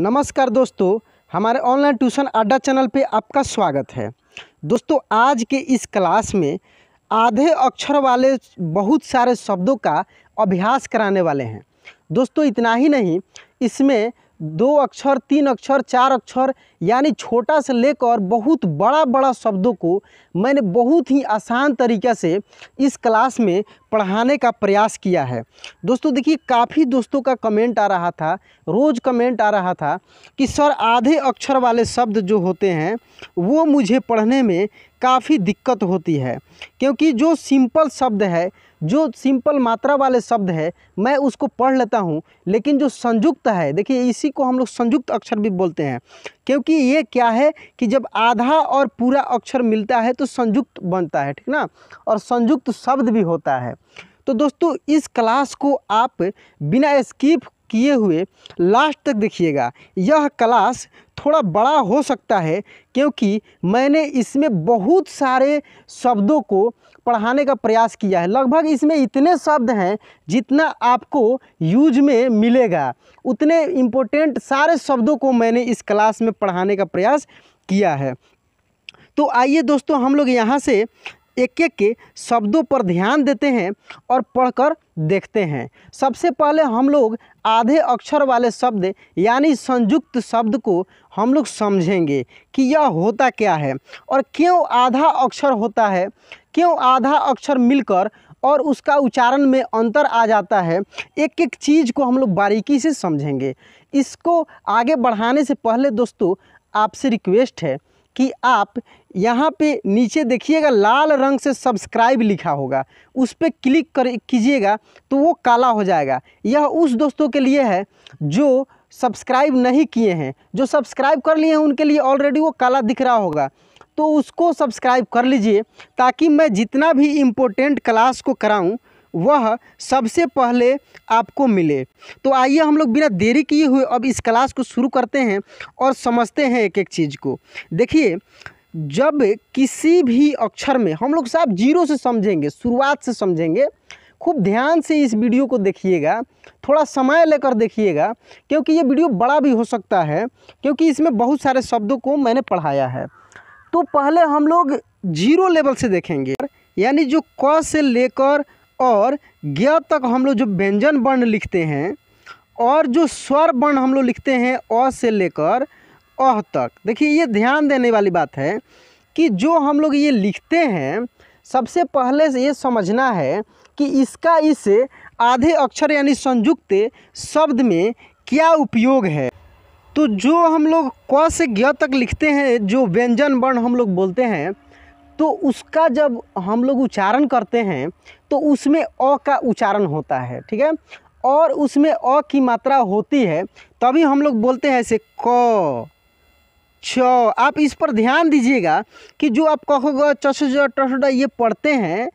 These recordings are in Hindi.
नमस्कार दोस्तों हमारे ऑनलाइन ट्यूशन अड्डा चैनल पे आपका स्वागत है दोस्तों आज के इस क्लास में आधे अक्षर वाले बहुत सारे शब्दों का अभ्यास कराने वाले हैं दोस्तों इतना ही नहीं इसमें दो अक्षर तीन अक्षर चार अक्षर यानी छोटा से लेकर बहुत बड़ा बड़ा शब्दों को मैंने बहुत ही आसान तरीक़े से इस क्लास में पढ़ाने का प्रयास किया है दोस्तों देखिए काफ़ी दोस्तों का कमेंट आ रहा था रोज़ कमेंट आ रहा था कि सर आधे अक्षर वाले शब्द जो होते हैं वो मुझे पढ़ने में काफ़ी दिक्कत होती है क्योंकि जो सिंपल शब्द है जो सिंपल मात्रा वाले शब्द है मैं उसको पढ़ लेता हूँ लेकिन जो संयुक्त है देखिए इसी को हम लोग संयुक्त अक्षर भी बोलते हैं क्योंकि ये क्या है कि जब आधा और पूरा अक्षर मिलता है तो संयुक्त बनता है ठीक ना और संयुक्त शब्द भी होता है तो दोस्तों इस क्लास को आप बिना स्किप किए हुए लास्ट तक देखिएगा यह क्लास थोड़ा बड़ा हो सकता है क्योंकि मैंने इसमें बहुत सारे शब्दों को पढ़ाने का प्रयास किया है लगभग इसमें इतने शब्द हैं जितना आपको यूज में मिलेगा उतने इम्पोर्टेंट सारे शब्दों को मैंने इस क्लास में पढ़ाने का प्रयास किया है तो आइए दोस्तों हम लोग यहाँ से एक एक के शब्दों पर ध्यान देते हैं और पढ़कर देखते हैं सबसे पहले हम लोग आधे अक्षर वाले शब्द यानी संयुक्त शब्द को हम लोग समझेंगे कि यह होता क्या है और क्यों आधा अक्षर होता है क्यों आधा अक्षर मिलकर और उसका उच्चारण में अंतर आ जाता है एक एक चीज़ को हम लोग बारीकी से समझेंगे इसको आगे बढ़ाने से पहले दोस्तों आपसे रिक्वेस्ट है कि आप यहाँ पे नीचे देखिएगा लाल रंग से सब्सक्राइब लिखा होगा उस पर क्लिक कर कीजिएगा तो वो काला हो जाएगा यह उस दोस्तों के लिए है जो सब्सक्राइब नहीं किए हैं जो सब्सक्राइब कर लिए हैं उनके लिए ऑलरेडी वो काला दिख रहा होगा तो उसको सब्सक्राइब कर लीजिए ताकि मैं जितना भी इम्पोर्टेंट क्लास को कराऊँ वह सबसे पहले आपको मिले तो आइए हम लोग बिना देरी किए हुए अब इस क्लास को शुरू करते हैं और समझते हैं एक एक चीज़ को देखिए जब किसी भी अक्षर में हम लोग साहब जीरो से समझेंगे शुरुआत से समझेंगे खूब ध्यान से इस वीडियो को देखिएगा थोड़ा समय लेकर देखिएगा क्योंकि ये वीडियो बड़ा भी हो सकता है क्योंकि इसमें बहुत सारे शब्दों को मैंने पढ़ाया है तो पहले हम लोग जीरो लेवल से देखेंगे यानी जो क से लेकर और ज्ञ तक हम लोग जो व्यंजन वर्ण लिखते हैं और जो स्वर वर्ण हम लोग लिखते हैं अ से लेकर अ तक देखिए ये ध्यान देने वाली बात है कि जो हम लोग ये लिखते हैं सबसे पहले से ये समझना है कि इसका इस आधे अक्षर यानी संयुक्त शब्द में क्या उपयोग है तो जो हम लोग क से ज्ञ तक लिखते हैं जो व्यंजन वर्ण हम लोग बोलते हैं तो उसका जब हम लोग उच्चारण करते हैं तो उसमें अ का उच्चारण होता है ठीक है और उसमें अ की मात्रा होती है तभी हम लोग बोलते हैं ऐसे क छ आप इस पर ध्यान दीजिएगा कि जो आप कहोगा ग ये पढ़ते हैं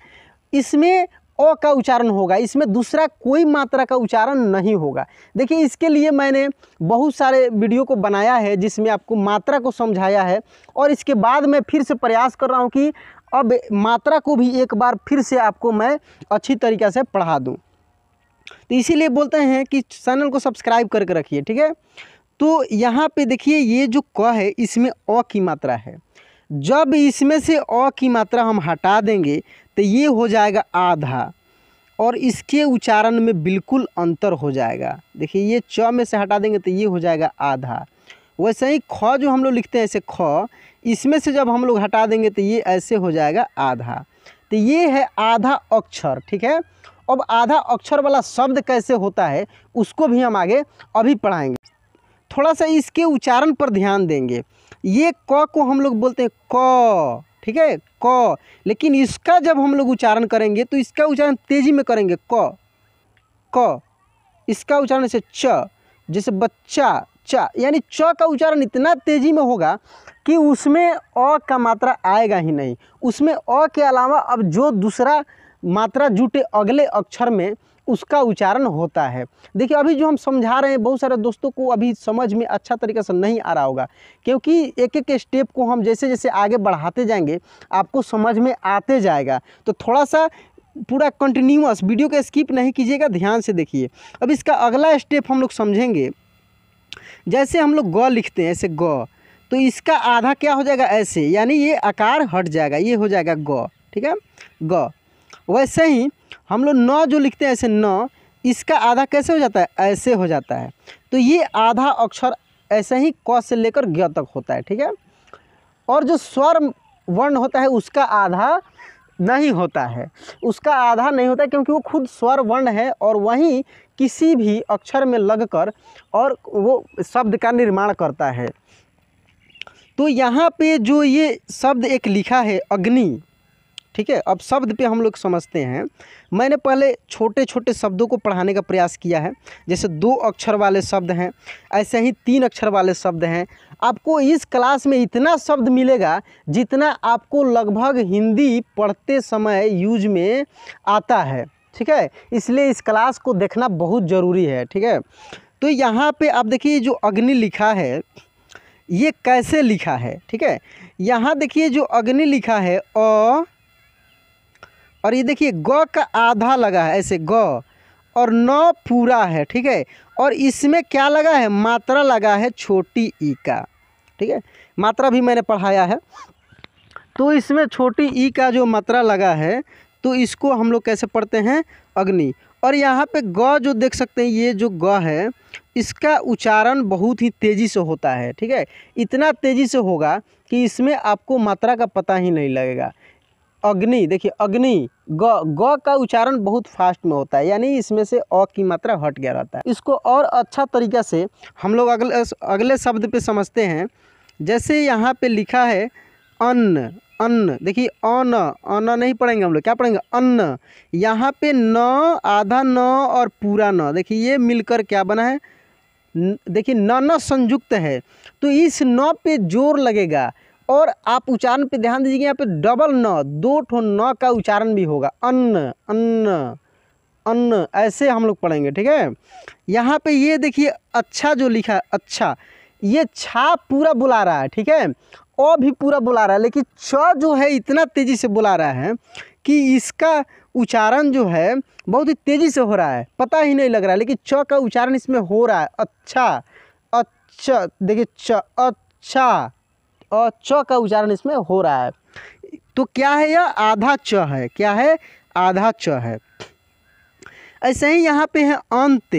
इसमें अ का उच्चारण होगा इसमें दूसरा कोई मात्रा का उच्चारण नहीं होगा देखिए इसके लिए मैंने बहुत सारे वीडियो को बनाया है जिसमें आपको मात्रा को समझाया है और इसके बाद मैं फिर से प्रयास कर रहा हूँ कि अब मात्रा को भी एक बार फिर से आपको मैं अच्छी तरीक़े से पढ़ा दूँ तो इसीलिए बोलते हैं कि चैनल को सब्सक्राइब करके रखिए ठीक है तो यहाँ पे देखिए ये जो क है इसमें अ की मात्रा है जब इसमें से अ की मात्रा हम हटा देंगे तो ये हो जाएगा आधा और इसके उच्चारण में बिल्कुल अंतर हो जाएगा देखिए ये च में से हटा देंगे तो ये हो जाएगा आधा वैसे ही ख जो हम लोग लिखते हैं ऐसे ख इसमें से जब हम लोग हटा देंगे तो ये ऐसे हो जाएगा आधा तो ये है आधा अक्षर ठीक है अब आधा अक्षर वाला शब्द कैसे होता है उसको भी हम आगे अभी पढ़ाएंगे थोड़ा सा इसके उच्चारण पर ध्यान देंगे ये क को हम लोग बोलते हैं क ठीक है क लेकिन इसका जब हम लोग उच्चारण करेंगे तो इसका उच्चारण तेजी में करेंगे क क इसका उच्चारण जैसे च जैसे बच्चा च यानी च का उच्चारण इतना तेज़ी में होगा कि उसमें अ का मात्रा आएगा ही नहीं उसमें अ के अलावा अब जो दूसरा मात्रा जुटे अगले अक्षर में उसका उच्चारण होता है देखिए अभी जो हम समझा रहे हैं बहुत सारे दोस्तों को अभी समझ में अच्छा तरीके से नहीं आ रहा होगा क्योंकि एक एक स्टेप को हम जैसे जैसे आगे बढ़ाते जाएंगे आपको समझ में आते जाएगा तो थोड़ा सा पूरा कंटिन्यूस वीडियो का स्किप नहीं कीजिएगा ध्यान से देखिए अब इसका अगला स्टेप हम लोग समझेंगे जैसे हम लोग ग लिखते हैं ऐसे ग तो इसका आधा क्या हो जाएगा ऐसे यानी ये आकार हट जाएगा ये हो जाएगा ग ठीक है ग वैसे ही हम लोग न जो लिखते हैं ऐसे न इसका आधा कैसे हो जाता है ऐसे हो जाता है तो ये आधा अक्षर ऐसे ही क से लेकर ग्य तक होता है ठीक है और जो स्वर वर्ण होता है उसका आधा नहीं होता है उसका आधा नहीं होता क्योंकि वो खुद स्वर वर्ण है और वहीं किसी भी अक्षर में लगकर और वो शब्द का निर्माण करता है तो यहाँ पे जो ये शब्द एक लिखा है अग्नि ठीक है अब शब्द पे हम लोग समझते हैं मैंने पहले छोटे छोटे शब्दों को पढ़ाने का प्रयास किया है जैसे दो अक्षर वाले शब्द हैं ऐसे ही तीन अक्षर वाले शब्द हैं आपको इस क्लास में इतना शब्द मिलेगा जितना आपको लगभग हिंदी पढ़ते समय यूज में आता है ठीक है इसलिए इस क्लास को देखना बहुत ज़रूरी है ठीक है तो यहाँ पर आप देखिए जो अग्नि लिखा है ये कैसे लिखा है ठीक है यहाँ देखिए जो अग्नि लिखा है अ और ये देखिए ग का आधा लगा है ऐसे ग और न पूरा है ठीक है और इसमें क्या लगा है मात्रा लगा है छोटी ई का ठीक है मात्रा भी मैंने पढ़ाया है तो इसमें छोटी ई का जो मात्रा लगा है तो इसको हम लोग कैसे पढ़ते हैं अग्नि और यहाँ पे ग जो देख सकते हैं ये जो ग है इसका उच्चारण बहुत ही तेज़ी से होता है ठीक है इतना तेज़ी से होगा कि इसमें आपको मात्रा का पता ही नहीं लगेगा अग्नि देखिए अग्नि ग ग का उच्चारण बहुत फास्ट में होता है यानी इसमें से अ की मात्रा हट गया रहता है इसको और अच्छा तरीक़ा से हम लोग अगले अगले शब्द पे समझते हैं जैसे यहाँ पे लिखा है अन्न अन्न देखिए अन अन नहीं पढ़ेंगे हम लोग क्या पढ़ेंगे अन्न यहाँ पे न आधा न और पूरा न देखिए ये मिलकर क्या बना है देखिए न न संयुक्त है तो इस न पे जोर लगेगा और आप उच्चारण पे ध्यान दीजिए यहाँ पे डबल न दो ठो न का उच्चारण भी होगा अन्न अन्न अन्न ऐसे हम लोग पढ़ेंगे ठीक है यहाँ पे ये देखिए अच्छा जो लिखा है अच्छा ये छा पूरा बुला रहा है ठीक है ओ भी पूरा बुला रहा है लेकिन च जो है इतना तेज़ी से बुला रहा है कि इसका उच्चारण जो है बहुत ही तेज़ी से हो रहा है पता ही नहीं लग रहा है लेकिन च का उच्चारण इसमें हो रहा है अच्छा अच्छा देखिए च अच्छा और च का उच्चारण इसमें हो रहा है तो क्या है यह आधा च है क्या है आधा च है ऐसे ही यहाँ पे है अंत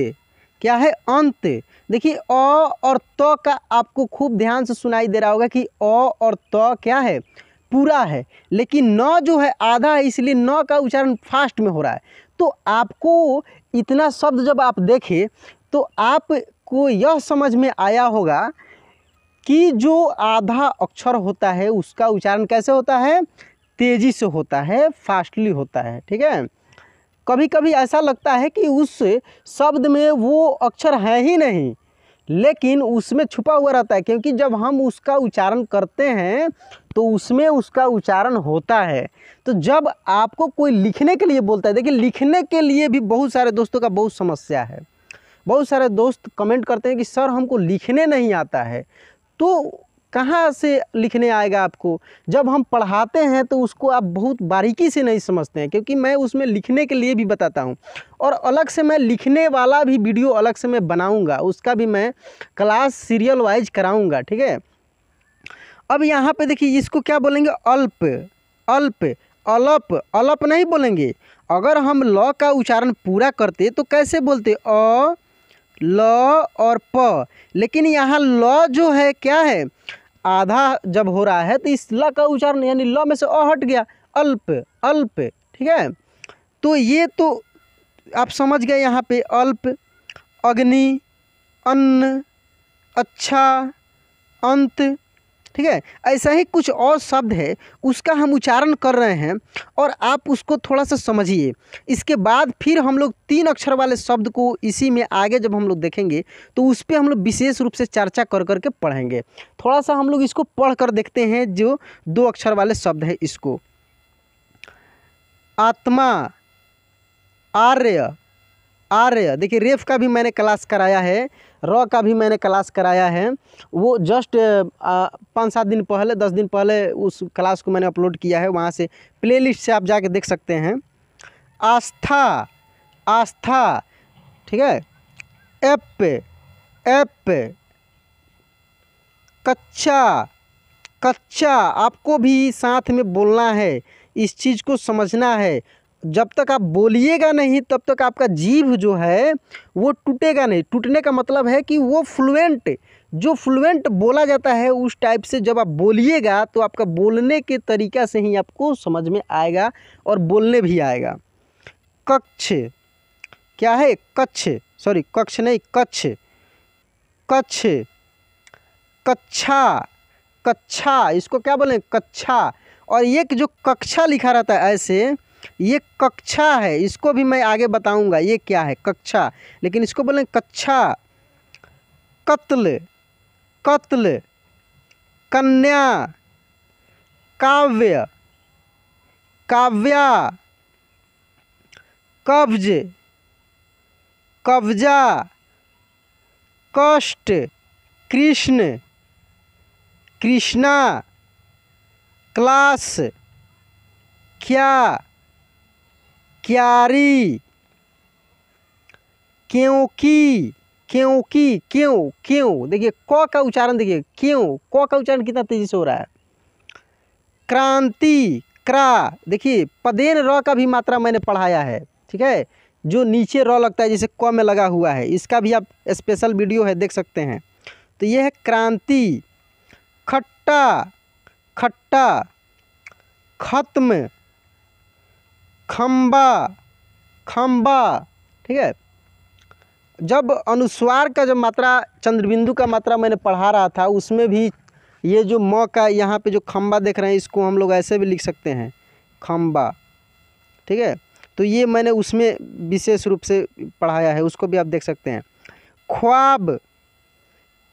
क्या है अंत देखिए अ और त तो का आपको खूब ध्यान से सुनाई दे रहा होगा कि अ और त तो क्या है पूरा है लेकिन न जो है आधा है इसलिए न का उच्चारण फास्ट में हो रहा है तो आपको इतना शब्द जब आप देखें तो आपको यह समझ में आया होगा कि जो आधा अक्षर होता है उसका उच्चारण कैसे होता है तेज़ी से होता है फास्टली होता है ठीक है कभी कभी ऐसा लगता है कि उस शब्द में वो अक्षर है ही नहीं लेकिन उसमें छुपा हुआ रहता है क्योंकि जब हम उसका उच्चारण करते हैं तो उसमें उसका उच्चारण होता है तो जब आपको कोई लिखने के लिए बोलता है देखिए लिखने के लिए भी बहुत सारे दोस्तों का बहुत समस्या है बहुत सारे दोस्त कमेंट करते हैं कि सर हमको लिखने नहीं आता है तो कहाँ से लिखने आएगा आपको जब हम पढ़ाते हैं तो उसको आप बहुत बारीकी से नहीं समझते हैं क्योंकि मैं उसमें लिखने के लिए भी बताता हूँ और अलग से मैं लिखने वाला भी वीडियो अलग से मैं बनाऊँगा उसका भी मैं क्लास सीरियल वाइज कराऊँगा ठीक है अब यहाँ पे देखिए इसको क्या बोलेंगे अल्प अल्प अलप अलप नहीं बोलेंगे अगर हम ल का उच्चारण पूरा करते तो कैसे बोलते अ ल और प लेकिन यहाँ ल जो है क्या है आधा जब हो रहा है तो इस ल का उच्चारण यानी ल में से अ हट गया अल्प अल्प ठीक है तो ये तो आप समझ गए यहाँ पे अल्प अग्नि अन्न अच्छा अंत ठीक है ऐसा ही कुछ और शब्द है उसका हम उच्चारण कर रहे हैं और आप उसको थोड़ा सा समझिए इसके बाद फिर हम लोग तीन अक्षर वाले शब्द को इसी में आगे जब हम लोग देखेंगे तो उस पर हम लोग विशेष रूप से चर्चा कर करके पढ़ेंगे थोड़ा सा हम लोग इसको पढ़ कर देखते हैं जो दो अक्षर वाले शब्द है इसको आत्मा आर्य आर्य देखिए रेफ का भी मैंने क्लास कराया है रॉ का भी मैंने क्लास कराया है वो जस्ट पाँच सात दिन पहले दस दिन पहले उस क्लास को मैंने अपलोड किया है वहाँ से प्लेलिस्ट से आप जाके देख सकते हैं आस्था आस्था ठीक है एप एप कच्चा कच्चा आपको भी साथ में बोलना है इस चीज़ को समझना है जब तक आप बोलिएगा नहीं तब तक आपका जीभ जो है वो टूटेगा नहीं टूटने का मतलब है कि वो फ्लुएंट जो फ्लुएंट बोला जाता है उस टाइप से जब आप बोलिएगा तो आपका बोलने के तरीका से ही आपको समझ में आएगा और बोलने भी आएगा कक्ष क्या है कच्छ सॉरी कक्ष नहीं कच्छ कच्छ कच्छा कच्छा इसको क्या बोलें कच्छा और एक जो कक्षा लिखा रहता है ऐसे ये कक्षा है इसको भी मैं आगे बताऊंगा ये क्या है कक्षा लेकिन इसको बोलें कक्षा कत्ल कत्ल कन्या काव्य काव्या कब्ज कब्जा कष्ट कृष्ण कृष्णा क्लास क्या क्यारी क्योंकि क्योंकि क्यों क्यों देखिए क का उच्चारण देखिए क्यों क का उच्चारण कितना तेज़ी से हो रहा है क्रांति क्रा देखिए पदेन र का भी मात्रा मैंने पढ़ाया है ठीक है जो नीचे र लगता है जैसे क में लगा हुआ है इसका भी आप स्पेशल वीडियो है देख सकते हैं तो यह है क्रांति खट्टा खट्टा खत्म खम्बा खम्बा ठीक है जब अनुस्वार का जब मात्रा चंद्रबिंदु का मात्रा मैंने पढ़ा रहा था उसमें भी ये जो म का यहाँ पे जो खम्बा देख रहे हैं इसको हम लोग ऐसे भी लिख सकते हैं खम्बा ठीक है तो ये मैंने उसमें विशेष रूप से पढ़ाया है उसको भी आप देख सकते हैं ख्वाब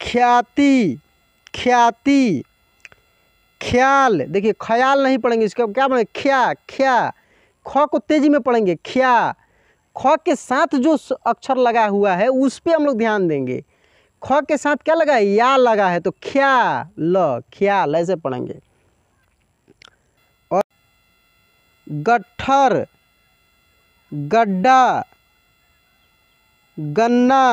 ख्याति ख्याति ख्याल देखिए ख्याल नहीं पढ़ेंगे इसका क्या बने ख्या ख्या ख को तेजी में पढ़ेंगे ख्या ख के साथ जो अक्षर लगा हुआ है उस पर हम लोग ध्यान देंगे ख के साथ क्या लगा है या लगा है तो ख्या ल ख्याल ऐसे पढ़ेंगे और गठर गड्ढा गन्ना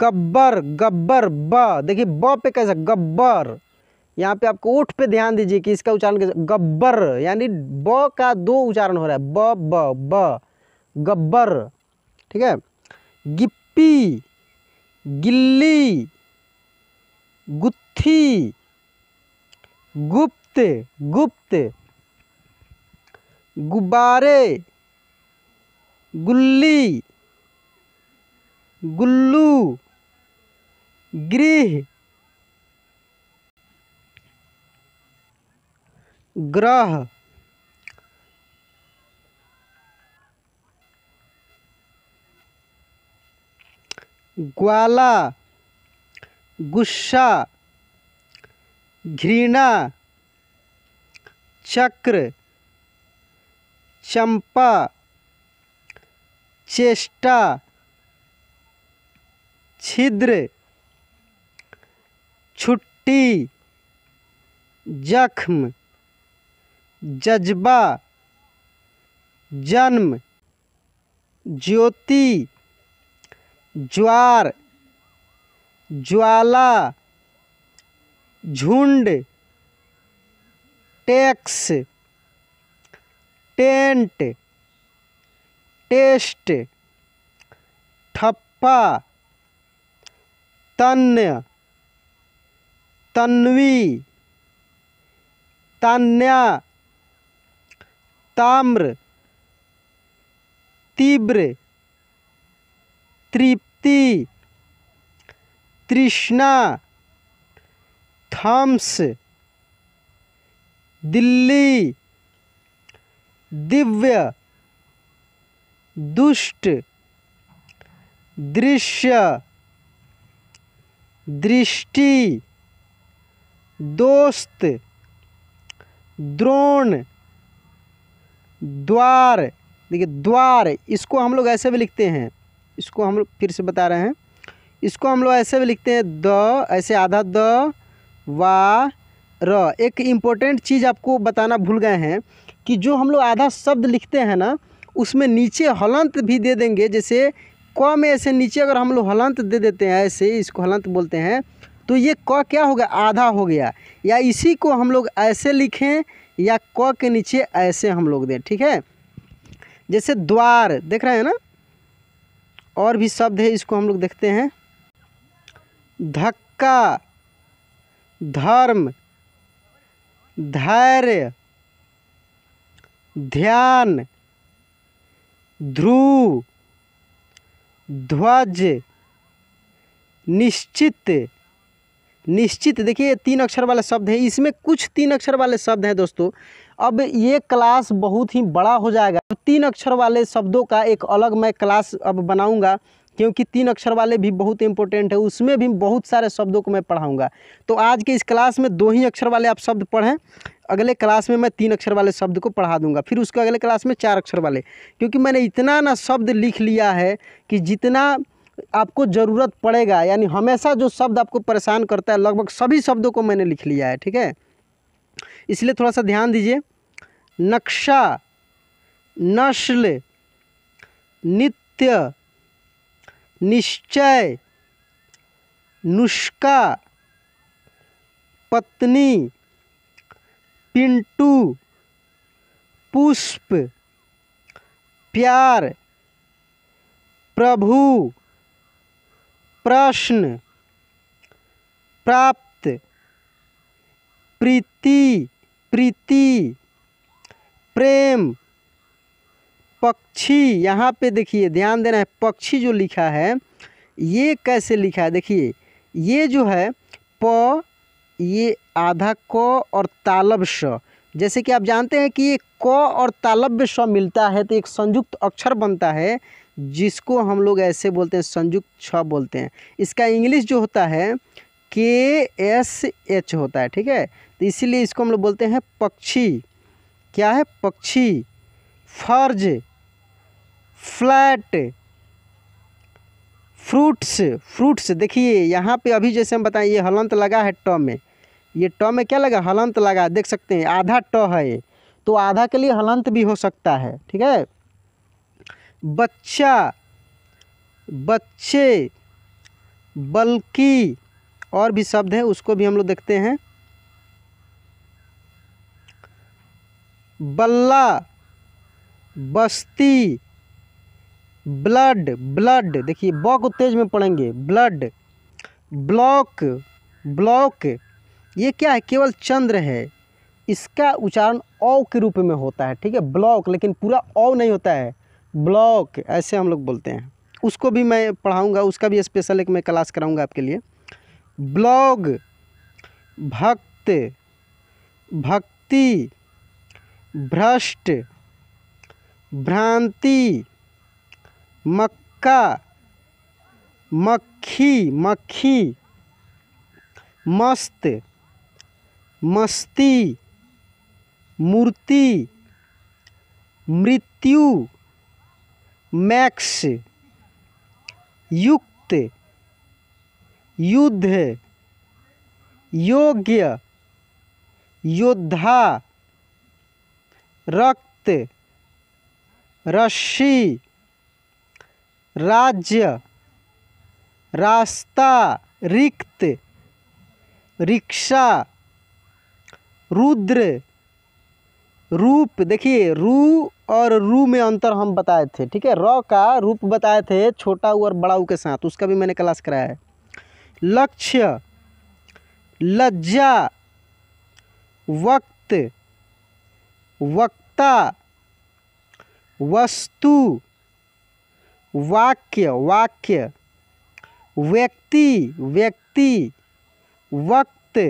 गब्बर गब्बर ब देखिए ब पे कैसा गब्बर यहाँ पे आपको ऊठ पे ध्यान दीजिए कि इसका उच्चारण गब्बर यानी ब का दो उच्चारण हो रहा है ब ब ब गब्बर ठीक है गिप्पी गिल्ली गुत्थी गुप्त गुप्त गुब्बारे गुल्ली गुल्लू गृह ग्रह ग्वाला गुस्सा घृणा चक्र चंपा चेष्टा छिद्र छुट्टी जख्म जज्बा जन्म ज्योति ज्वार ज्वाला झुंड टैक्स टेंट टेस्ट ठप्पा तन्य तन्वी तन्या ताम्र तीव्र तृप्ति तृष्णा थम्स दिल्ली दिव्य दुष्ट दृश्य दृष्टि दोस्त द्रोण द्वार देखिए द्वार इसको हम लोग ऐसे भी लिखते हैं इसको हम लोग फिर से बता रहे हैं इसको हम लोग ऐसे भी लिखते हैं द ऐसे आधा द वा र एक इम्पोर्टेंट चीज़ आपको बताना भूल गए हैं कि जो हम लोग आधा शब्द लिखते हैं ना उसमें नीचे हलंत भी दे देंगे जैसे क में ऐसे नीचे अगर हम लोग हलंत दे देते हैं ऐसे इसको हलंत बोलते हैं तो ये क क्या हो गया आधा हो गया या इसी को हम लोग ऐसे लिखें या क के नीचे ऐसे हम लोग दें ठीक है जैसे द्वार देख रहे हैं ना और भी शब्द है इसको हम लोग देखते हैं धक्का धर्म धैर्य ध्यान ध्रुव ध्वज निश्चित निश्चित देखिए तीन अक्षर वाले शब्द हैं इसमें कुछ तीन अक्षर वाले शब्द हैं दोस्तों अब ये क्लास बहुत ही बड़ा हो जाएगा अब तीन अक्षर वाले शब्दों का एक अलग मैं क्लास अब बनाऊंगा क्योंकि तीन अक्षर वाले भी बहुत इंपॉर्टेंट है उसमें भी बहुत सारे शब्दों को मैं पढ़ाऊँगा तो आज के इस क्लास में दो ही अक्षर वाले आप शब्द पढ़ें अगले क्लास में मैं तीन अक्षर वाले शब्द को पढ़ा दूंगा फिर उसके अगले क्लास में चार अक्षर वाले क्योंकि मैंने इतना ना शब्द लिख लिया है कि जितना आपको ज़रूरत पड़ेगा यानी हमेशा जो शब्द आपको परेशान करता है लगभग सभी शब्दों को मैंने लिख लिया है ठीक है इसलिए थोड़ा सा ध्यान दीजिए नक्शा नस्ल नित्य निश्चय नुष्का पत्नी पिंटू पुष्प प्यार प्रभु प्रश्न प्राप्त प्रीति प्रीति प्रेम पक्षी यहाँ पे देखिए ध्यान देना है पक्षी जो लिखा है ये कैसे लिखा है देखिए ये जो है प ये आधा क और तालब स जैसे कि आप जानते हैं कि ये क और तालब्य स मिलता है तो एक संयुक्त अक्षर बनता है जिसको हम लोग ऐसे बोलते हैं संयुक्त छ बोलते हैं इसका इंग्लिश जो होता है के एस एच होता है ठीक है तो इसीलिए इसको हम लोग बोलते हैं पक्षी क्या है पक्षी फर्ज फ्लैट फ्रूट्स फ्रूट्स देखिए यहाँ पे अभी जैसे हम बताएं ये हलंत लगा है ट में ये ट में क्या लगा हलंत लगा देख सकते हैं आधा ट है तो आधा के लिए हलंत भी हो सकता है ठीक है बच्चा बच्चे बल्कि और भी शब्द हैं उसको भी हम लोग देखते हैं बल्ला बस्ती ब्लड ब्लड देखिए ब को तेज में पढ़ेंगे ब्लड ब्लॉक ब्लॉक ये क्या है केवल चंद्र है इसका उच्चारण औ के रूप में होता है ठीक है ब्लॉक लेकिन पूरा औ नहीं होता है ब्लॉक ऐसे हम लोग बोलते हैं उसको भी मैं पढ़ाऊँगा उसका भी स्पेशल एक मैं क्लास कराऊँगा आपके लिए ब्लॉग भक्त भक्ति भ्रष्ट भ्रांति मक्का मक्खी मक्खी मस्त मस्ती मूर्ति मृत्यु मैक्स युक्त युद्ध योग्य योद्धा रक्त रस्सी राज्य रास्ता रिक्त रिक्शा रुद्र रूप देखिए रू और रू में अंतर हम बताए थे ठीक है र का रूप बताए थे छोटा ऊ और बड़ा ऊ के साथ उसका भी मैंने क्लास कराया है लक्ष्य लज्जा वक्त वक्ता वस्तु वाक्य वाक्य व्यक्ति व्यक्ति वक्त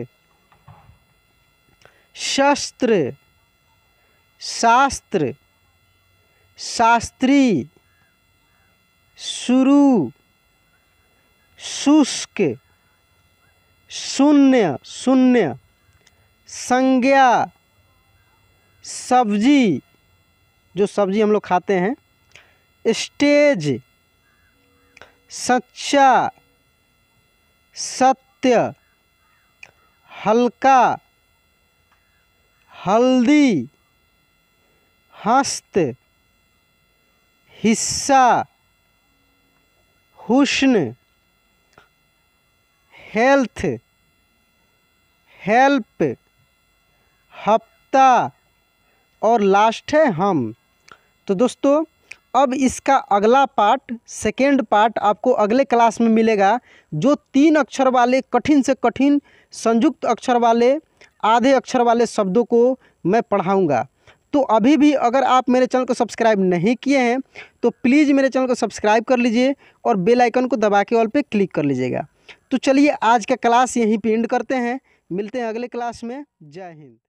शस्त्र शास्त्र शास्त्री शुरू शुष्क शून्य शून्य संज्ञा सब्जी जो सब्जी हम लोग खाते हैं स्टेज सच्चा सत्य हल्का हल्दी हस्त हिस्सा हुस्न हेल्थ हेल्प हफ्ता और लास्ट है हम तो दोस्तों अब इसका अगला पार्ट सेकेंड पार्ट आपको अगले क्लास में मिलेगा जो तीन अक्षर वाले कठिन से कठिन संयुक्त अक्षर वाले आधे अक्षर वाले शब्दों को मैं पढ़ाऊँगा तो अभी भी अगर आप मेरे चैनल को सब्सक्राइब नहीं किए हैं तो प्लीज़ मेरे चैनल को सब्सक्राइब कर लीजिए और बेल आइकन को दबा के ऑल पे क्लिक कर लीजिएगा तो चलिए आज का क्लास यहीं पर एंड करते हैं मिलते हैं अगले क्लास में जय हिंद